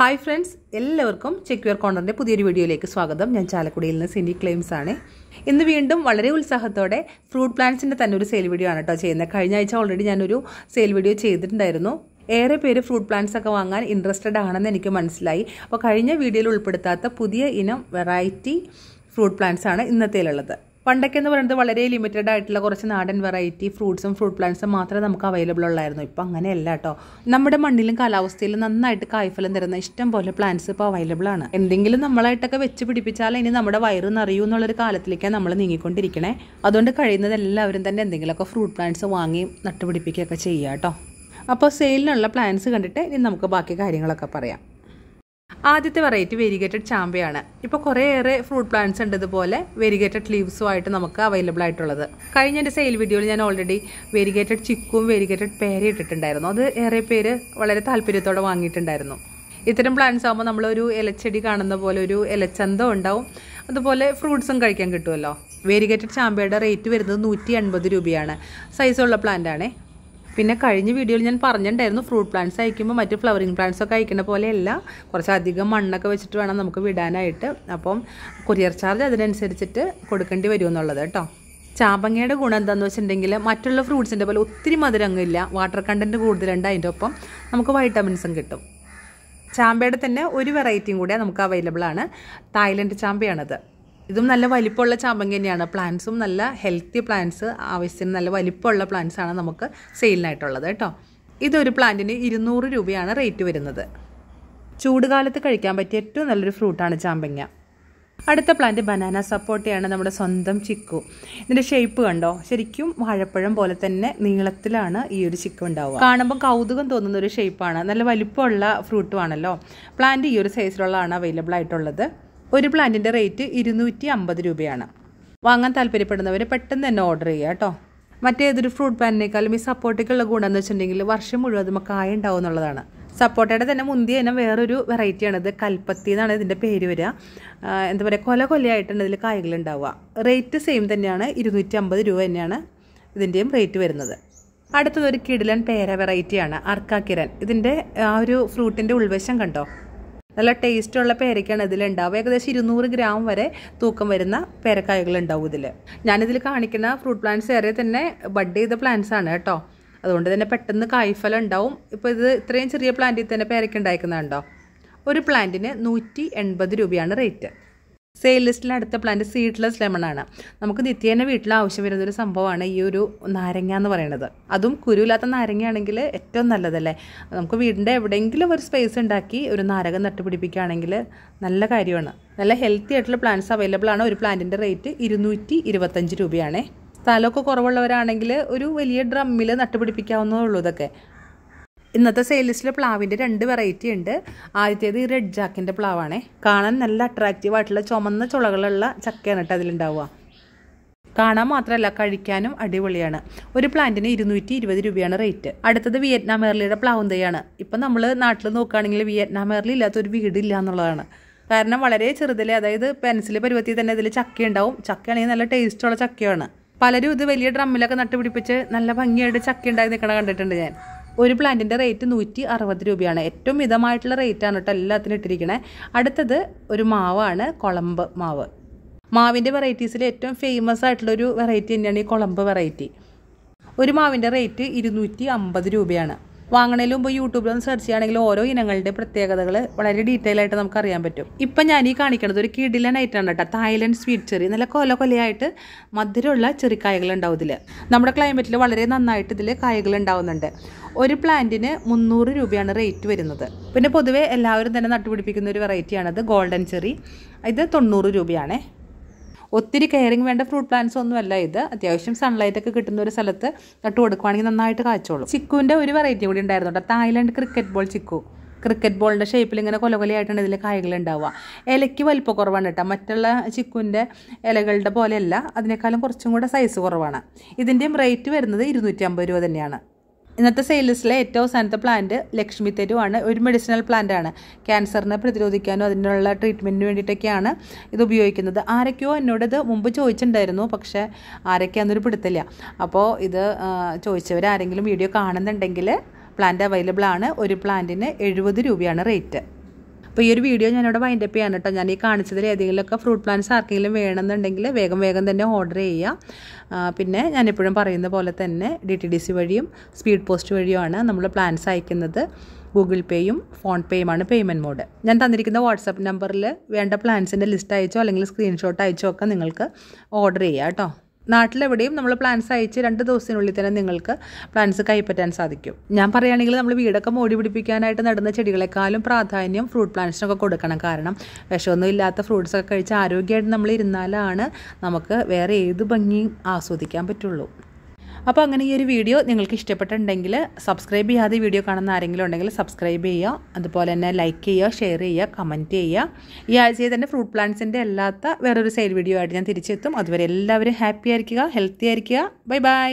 hi friends എല്ലാവർക്കും ചെക്യുവർ കോണറിൻ്റെ പുതിയൊരു വീഡിയോയിലേക്ക് സ്വാഗതം ഞാൻ ചാലക്കുടിയിൽ നിന്ന് സിനി ക്ലെയിംസ് ആണ് ഇന്ന് വീണ്ടും വളരെ ഉത്സാഹത്തോടെ ഫ്രൂട്ട് പ്ലാന്റ്സിൻ്റെ തന്നെ ഒരു സെയിൽ വീഡിയോ ആണ് കേട്ടോ ചെയ്യുന്നത് കഴിഞ്ഞ ആഴ്ച ഓൾറെഡി ഞാനൊരു സെയിൽ വീഡിയോ ചെയ്തിട്ടുണ്ടായിരുന്നു ഏറെ പേര് ഫ്രൂട്ട് പ്ലാന്റ്സ് ഒക്കെ വാങ്ങാൻ ഇൻട്രസ്റ്റഡ് ആണെന്ന് എനിക്ക് മനസ്സിലായി അപ്പോൾ കഴിഞ്ഞ വീഡിയോയിൽ ഉൾപ്പെടുത്താത്ത പുതിയ ഇനം വെറൈറ്റി ഫ്രൂട്ട് പ്ലാന്റ്സ് ആണ് ഇന്നത്തേലുള്ളത് പണ്ടൊക്കെ എന്ന് പറയുന്നത് വളരെ ലിമിറ്റഡ് ആയിട്ടുള്ള കുറച്ച് നാടൻ വെറൈറ്റി ഫ്രൂട്ട്സും ഫ്രൂട്ട് പ്ലാന്റ്സും മാത്രമേ നമുക്ക് അവൈലബിൾ ഉള്ളായിരുന്നു ഇപ്പം അങ്ങനെയല്ല കേട്ടോ നമ്മുടെ മണ്ണിലും കാലാവസ്ഥയിലും നന്നായിട്ട് കായ്ഫലം തരുന്ന ഇഷ്ടം പോലെ പ്ലാന്റ്സ് ഇപ്പോൾ അവൈലബിൾ ആണ് എന്തെങ്കിലും നമ്മളായിട്ടൊക്കെ വെച്ച് പിടിപ്പിച്ചാൽ ഇനി നമ്മുടെ വയറ് നിറയൂ എന്നുള്ളൊരു കാലത്തിലേക്കാണ് നമ്മൾ നീങ്ങിക്കൊണ്ടിരിക്കണേ അതുകൊണ്ട് കഴിയുന്നത് എല്ലാവരും തന്നെ എന്തെങ്കിലുമൊക്കെ ഫ്രൂട്ട് പ്ലാന്റ്സ് വാങ്ങി നട്ടുപിടിപ്പിക്കുകയൊക്കെ ചെയ്യാം കേട്ടോ അപ്പോൾ സെയിലിനുള്ള പ്ലാന്റ്സ് കണ്ടിട്ട് ഇനി നമുക്ക് ബാക്കി കാര്യങ്ങളൊക്കെ പറയാം ആദ്യത്തെ വെറൈറ്റി വെരിഗേറ്റഡ് ചാമ്പയാണ് ഇപ്പോൾ കുറേയേറെ ഫ്രൂട്ട് പ്ലാന്റ്സ് ഉണ്ട് ഇതുപോലെ വെരിഗേറ്റഡ് ലീവ്സും ആയിട്ട് നമുക്ക് അവൈലബിൾ ആയിട്ടുള്ളത് കഴിഞ്ഞ എൻ്റെ സെയിൽ വീഡിയോയിൽ ഞാൻ ഓൾറെഡി വെരിഗേറ്റഡ് ചിക്കും വെരിഗേറ്റഡ് പേരയും ഇട്ടിട്ടുണ്ടായിരുന്നു അത് ഏറെ പേര് വളരെ താല്പര്യത്തോടെ വാങ്ങിയിട്ടുണ്ടായിരുന്നു ഇത്തരം പ്ലാന്റ്സ് ആകുമ്പോൾ നമ്മളൊരു ഇലച്ചെടി കാണുന്ന പോലെ ഒരു ഇലച്ചന്തം ഉണ്ടാവും അതുപോലെ ഫ്രൂട്ട്സും കഴിക്കാൻ കിട്ടുമല്ലോ വേരിഗേറ്റഡ് ചാമ്പയുടെ റേറ്റ് വരുന്നത് നൂറ്റി രൂപയാണ് സൈസുള്ള പ്ലാന്റ് ആണേ പിന്നെ കഴിഞ്ഞ വീഡിയോയിൽ ഞാൻ പറഞ്ഞിട്ടുണ്ടായിരുന്നു ഫ്രൂട്ട് പ്ലാന്റ്സ് അയക്കുമ്പോൾ മറ്റ് ഫ്ലവറിങ് പ്ലാന്റ്സ് ഒക്കെ അയക്കുന്ന പോലെയല്ല കുറച്ചധികം മണ്ണൊക്കെ വെച്ചിട്ട് വേണം നമുക്ക് വിടാനായിട്ട് അപ്പം കൊറിയർ ചാർജ് അതിനനുസരിച്ചിട്ട് കൊടുക്കേണ്ടി എന്നുള്ളത് കേട്ടോ ചാമ്പങ്ങയുടെ ഗുണം എന്താണെന്ന് വെച്ചിട്ടുണ്ടെങ്കിൽ മറ്റുള്ള ഫ്രൂട്ട്സിൻ്റെ പോലെ ഒത്തിരി മധുരങ്ങില്ല വാട്ടർ കണ്ടൻറ്റ് കൂടുതലുണ്ട് അതിൻ്റെ ഒപ്പം നമുക്ക് വൈറ്റമിൻസും കിട്ടും ചാമ്പയുടെ തന്നെ ഒരു വെറൈറ്റിയും കൂടെ നമുക്ക് അവൈലബിൾ ആണ് തായ്ലൻഡ് ചാമ്പയാണത് ഇതും നല്ല വലിപ്പമുള്ള ചാമ്പങ്ങ തന്നെയാണ് പ്ലാന്റ്സും നല്ല ഹെൽത്തി പ്ലാന്റ്സ് ആവശ്യത്തിന് നല്ല വലിപ്പമുള്ള പ്ലാന്റ്സാണ് നമുക്ക് സെയിലിനായിട്ടുള്ളത് കേട്ടോ ഇതൊരു പ്ലാന്റിന് ഇരുന്നൂറ് രൂപയാണ് റേറ്റ് വരുന്നത് ചൂടുകാലത്ത് കഴിക്കാൻ പറ്റിയ ഏറ്റവും നല്ലൊരു ഫ്രൂട്ടാണ് ചാമ്പങ്ങ അടുത്ത പ്ലാന്റ് ബനാന സപ്പോർട്ടയാണ് നമ്മുടെ സ്വന്തം ചിക്കു ഇതിന്റെ ഷേപ്പ് കണ്ടോ ശരിക്കും വാഴപ്പഴം പോലെ തന്നെ നീളത്തിലാണ് ഈ ഒരു ചിക്കു ഉണ്ടാവുക കാണുമ്പോൾ കൗതുകം തോന്നുന്ന ഒരു ഷേപ്പാണ് നല്ല വലിപ്പമുള്ള ഫ്രൂട്ടുമാണല്ലോ പ്ലാന്റ് ഈ ഒരു സൈസിലുള്ളതാണ് അവൈലബിൾ ആയിട്ടുള്ളത് ഒരു പ്ലാന്റിൻ്റെ റേറ്റ് ഇരുന്നൂറ്റി അമ്പത് രൂപയാണ് വാങ്ങാൻ താല്പര്യപ്പെടുന്നവർ പെട്ടെന്ന് തന്നെ ഓർഡർ ചെയ്യുക കേട്ടോ മറ്റേതൊരു ഫ്രൂട്ട് പാനിനേക്കാളും ഈ സപ്പോർട്ടിക്കുള്ള ഗുണം എന്ന് വെച്ചിട്ടുണ്ടെങ്കിൽ വർഷം മുഴുവൻ അത് കായ ഉണ്ടാവും എന്നുള്ളതാണ് സപ്പോർട്ടയുടെ തന്നെ മുന്തി തന്നെ വേറൊരു വെറൈറ്റിയാണ് ഇത് കൽപ്പത്തി എന്നാണ് ഇതിൻ്റെ പേര് വരിക എന്താ പറയുക കൊല കൊലയായിട്ടാണ് ഇതിൽ ഉണ്ടാവുക റേറ്റ് സെയിം തന്നെയാണ് ഇരുന്നൂറ്റി അമ്പത് രൂപ തന്നെയാണ് ഇതിൻ്റെയും റേറ്റ് വരുന്നത് അടുത്തത് ഒരു കിടിലൻ പേര വെറൈറ്റിയാണ് അർക്കാക്കിരൻ ഇതിൻ്റെ ആ ഒരു ഫ്രൂട്ടിൻ്റെ ഉൾവശം കണ്ടോ നല്ല ടേസ്റ്റുള്ള പേരക്കാണ് ഇതിലുണ്ടാവുക ഏകദേശം ഇരുന്നൂറ് ഗ്രാം വരെ തൂക്കം വരുന്ന പേരക്കായകൾ ഉണ്ടാവും ഇതിൽ ഞാനിതിൽ കാണിക്കുന്ന ഫ്രൂട്ട് പ്ലാന്റ്സ് ഏറെ തന്നെ ബഡ് ചെയ്ത പ്ലാന്റ്സ് ആണ് കേട്ടോ അതുകൊണ്ട് തന്നെ പെട്ടെന്ന് കായ്ഫലം ഉണ്ടാവും ഇപ്പോൾ ഇത് ഇത്രയും ചെറിയ പ്ലാന്റിൽ തന്നെ പേരയ്ക്ക് ഉണ്ടായിരിക്കുന്നുണ്ടോ ഒരു പ്ലാന്റിന് നൂറ്റി എൺപത് രൂപയാണ് റേറ്റ് സെയിൽ ലിസ്റ്റിൽ അടുത്ത പ്ലാന്റ് സീഡ്ലെസ് ലെമൺ ആണ് നമുക്ക് നിത്യേന വീട്ടിൽ ആവശ്യം വരുന്ന ഒരു സംഭവമാണ് ഈ ഒരു നാരങ്ങ എന്ന് പറയുന്നത് അതും കുരുവില്ലാത്ത നാരങ്ങയാണെങ്കിൽ ഏറ്റവും നല്ലതല്ലേ നമുക്ക് വീടിൻ്റെ എവിടെയെങ്കിലും ഒരു സ്പേസ് ഉണ്ടാക്കി ഒരു നാരകം നട്ടുപിടിപ്പിക്കുകയാണെങ്കിൽ നല്ല കാര്യമാണ് നല്ല ഹെൽത്തി ആയിട്ടുള്ള പ്ലാന്റ്സ് അവൈലബിൾ ആണ് ഒരു പ്ലാന്റിൻ്റെ റേറ്റ് ഇരുന്നൂറ്റി ഇരുപത്തഞ്ച് രൂപയാണേ സ്ഥലമൊക്കെ കുറവുള്ളവരാണെങ്കിൽ ഒരു വലിയ ഡ്രമ്മിൽ നട്ടുപിടിപ്പിക്കാവുന്നതേ ഉള്ളൂ ഇതൊക്കെ ഇന്നത്തെ സെയിൽ പ്ലാവിൻ്റെ രണ്ട് വെറൈറ്റി ഉണ്ട് ആദ്യത്തേത് ഈ റെഡ് ജാക്കിൻ്റെ പ്ലാവാണേ കാണാൻ നല്ല അട്രാക്റ്റീവ് ആയിട്ടുള്ള ചുമന്ന ചുളകളുള്ള ചക്കയാണ് കേട്ടോ അതിലുണ്ടാവുക കാണാൻ മാത്രമല്ല കഴിക്കാനും അടിപൊളിയാണ് ഒരു പ്ലാന്റിന് ഇരുന്നൂറ്റി ഇരുപത് രൂപയാണ് റേറ്റ് അടുത്തത് വിയറ്റ്നാം എർലിയുടെ പ്ലാവും തൈയാണ് ഇപ്പം നമ്മൾ നാട്ടിൽ നോക്കുകയാണെങ്കിൽ വിയറ്റ്നാം എർലി ഇല്ലാത്തൊരു വീടില്ല എന്നുള്ളതാണ് കാരണം വളരെ ചെറുതല്ലേ അതായത് പെൻസിൽ പരുവത്തിൽ തന്നെ ഇതിൽ ചക്കയുണ്ടാവും ചക്കയാണെങ്കിൽ നല്ല ടേസ്റ്റുള്ള ചക്കയാണ് പലരും ഇത് വലിയ ഡ്രമ്മിലൊക്കെ നട്ടുപിടിപ്പിച്ച് നല്ല ഭംഗിയായിട്ട് ചക്ക ഉണ്ടായി നിൽക്കണ കണ്ടിട്ടുണ്ട് ഞാൻ ഒരു പ്ലാന്റിൻ്റെ റേറ്റ് നൂറ്റി അറുപത് രൂപയാണ് ഏറ്റവും മിതമായിട്ടുള്ള റേറ്റാണ് കേട്ടോ എല്ലാത്തിനും ഇട്ടിരിക്കണേ അടുത്തത് ഒരു മാവാണ് കുളമ്പ് മാവ് മാവിൻ്റെ വെറൈറ്റീസിൽ ഏറ്റവും ഫേമസ് ആയിട്ടുള്ളൊരു വെറൈറ്റി തന്നെയാണ് ഈ കുളമ്പ് വെറൈറ്റി ഒരു മാവിൻ്റെ റേറ്റ് ഇരുന്നൂറ്റി അമ്പത് രൂപയാണ് വാങ്ങണേലും ഇപ്പോൾ യൂട്യൂബിലൊന്ന് സെർച്ച് ചെയ്യുകയാണെങ്കിൽ ഓരോ ഇനങ്ങളുടെ പ്രത്യേകതകൾ വളരെ ഡീറ്റെയിൽ ആയിട്ട് നമുക്ക് അറിയാൻ പറ്റും ഇപ്പം ഞാൻ ഈ കാണിക്കുന്നത് ഒരു കിടിലൻ ആണ് കേട്ടോ തായ്ലൻഡ് സ്വീറ്റ് ചെറി നല്ല കൊല കൊലയായിട്ട് മധുരമുള്ള ചെറിക്കായകൾ ഉണ്ടാവും ഇതിൽ നമ്മുടെ ക്ലൈമറ്റിൽ വളരെ നന്നായിട്ട് ഇതിൽ കായകൾ ഉണ്ടാവുന്നുണ്ട് ഒരു പ്ലാന്റിന് മുന്നൂറ് രൂപയാണ് റേറ്റ് വരുന്നത് പിന്നെ പൊതുവേ എല്ലാവരും തന്നെ നട്ടുപിടിപ്പിക്കുന്ന ഒരു വെറൈറ്റിയാണത് ഗോൾഡൻ ചെറി ഇത് തൊണ്ണൂറ് രൂപയാണേ ഒത്തിരി കെയറിങ് വേണ്ട ഫ്രൂട്ട് പ്ലാന്റ്സ് ഒന്നുമല്ല ഇത് അത്യാവശ്യം സൺലൈറ്റ് ഒക്കെ കിട്ടുന്ന ഒരു സ്ഥലത്ത് നട്ടു കൊടുക്കുവാണെങ്കിൽ നന്നായിട്ട് കാച്ചോളൂ ചിക്കുവിൻ്റെ ഒരു വെറൈറ്റി കൂടി ഉണ്ടായിരുന്നു കേട്ടോ Thailand cricket ball chikoo cricket ബോളിൻ്റെ ഷേപ്പിൽ ഇങ്ങനെ കൊലകൊലയായിട്ടാണ് ഇതിൽ കായകൾ ഉണ്ടാവുക ഇലയ്ക്ക് വലിപ്പം കുറവാണ് കേട്ടോ മറ്റുള്ള ചിക്കുവിൻ്റെ ഇലകളുടെ പോലെയല്ല അതിനേക്കാളും കുറച്ചും കൂടെ സൈസ് കുറവാണ് ഇതിൻ്റെയും റേറ്റ് വരുന്നത് അമ്പത് രൂപ തന്നെയാണ് ഇന്നത്തെ സെയിൽസിലെ ഏറ്റവും അവസാനത്തെ പ്ലാന്റ് ലക്ഷ്മി തെരുവാണ് ഒരു മെഡിസിനൽ പ്ലാന്റാണ് ക്യാൻസറിനെ പ്രതിരോധിക്കാനും അതിനുള്ള ട്രീറ്റ്മെൻറ്റിന് വേണ്ടിയിട്ടൊക്കെയാണ് ഇത് ഉപയോഗിക്കുന്നത് ആരൊക്കെയോ എന്നോട് ഇത് മുമ്പ് ചോദിച്ചിട്ടുണ്ടായിരുന്നു പക്ഷേ ആരൊക്കെയാണെന്നൊരു പിടുത്തില്ല അപ്പോൾ ഇത് ആരെങ്കിലും വീഡിയോ കാണുന്നുണ്ടെങ്കിൽ പ്ലാന്റ് അവൈലബിൾ ആണ് ഒരു പ്ലാന്റിന് എഴുപത് രൂപയാണ് റേറ്റ് അപ്പോൾ ഈ ഒരു വീഡിയോ ഞാനിവിടെ വൈൻഡപ്പ് ചെയ്യാൻ കേട്ടോ ഞാൻ ഈ കാണിച്ചതിൽ ഏതെങ്കിലുമൊക്കെ ഫ്രൂട്ട് പ്ലാന്റ്സ് ആർക്കെങ്കിലും വേണമെന്നുണ്ടെങ്കിൽ വേഗം വേഗം തന്നെ ഓർഡർ ചെയ്യുക പിന്നെ ഞാനെപ്പോഴും പറയുന്ന പോലെ തന്നെ ഡി ടി ഡി സി വഴിയും സ്പീഡ് പോസ്റ്റ് വഴിയുമാണ് നമ്മൾ പ്ലാൻസ് അയക്കുന്നത് ഗൂഗിൾ പേയും ഫോൺ പേയുമാണ് പേയ്മെൻറ്റ് മോഡ് ഞാൻ തന്നിരിക്കുന്ന വാട്സപ്പ് നമ്പറിൽ വേണ്ട പ്ലാൻസിൻ്റെ ലിസ്റ്റ് അയച്ചോ അല്ലെങ്കിൽ സ്ക്രീൻഷോട്ട് അയച്ചോ ഒക്കെ നിങ്ങൾക്ക് ഓർഡർ ചെയ്യാം കേട്ടോ നാട്ടിലെവിടെയും നമ്മൾ പ്ലാൻസ് അയച്ച് രണ്ട് ദിവസത്തിനുള്ളിൽ തന്നെ നിങ്ങൾക്ക് പ്ലാൻസ് കൈപ്പറ്റാൻ സാധിക്കും ഞാൻ പറയുകയാണെങ്കിൽ നമ്മൾ വീടൊക്കെ മോടി പിടിപ്പിക്കാനായിട്ട് നടുന്ന ചെടികളെക്കാളും പ്രാധാന്യം ഫ്രൂട്ട് പ്ലാന്റ്സിനൊക്കെ കൊടുക്കണം കാരണം വിഷമൊന്നും ഇല്ലാത്ത ഫ്രൂട്ട്സ് ഒക്കെ കഴിച്ച് ആരോഗ്യമായിട്ട് നമ്മൾ ഇരുന്നാലാണ് നമുക്ക് വേറെ ഏത് ഭംഗിയും ആസ്വദിക്കാൻ പറ്റുള്ളൂ അപ്പോൾ അങ്ങനെ ഈ ഒരു വീഡിയോ നിങ്ങൾക്ക് ഇഷ്ടപ്പെട്ടിട്ടുണ്ടെങ്കിൽ സബ്സ്ക്രൈബ് ചെയ്യാതെ വീഡിയോ കാണുന്ന ആരെങ്കിലും ഉണ്ടെങ്കിൽ സബ്സ്ക്രൈബ് ചെയ്യുക അതുപോലെ തന്നെ ലൈക്ക് ചെയ്യുക ഷെയർ ചെയ്യുക കമൻറ്റ് ചെയ്യുക ഈ ആഴ്ചയിൽ തന്നെ ഫ്രൂട്ട് പ്ലാന്റ്സിൻ്റെ അല്ലാത്ത വേറൊരു സെയിൽ വീഡിയോ ആയിട്ട് ഞാൻ തിരിച്ചെത്തും അതുവരെ എല്ലാവരും ഹാപ്പി ആയിരിക്കുക ഹെൽത്തി ആയിരിക്കുക ബൈ ബൈ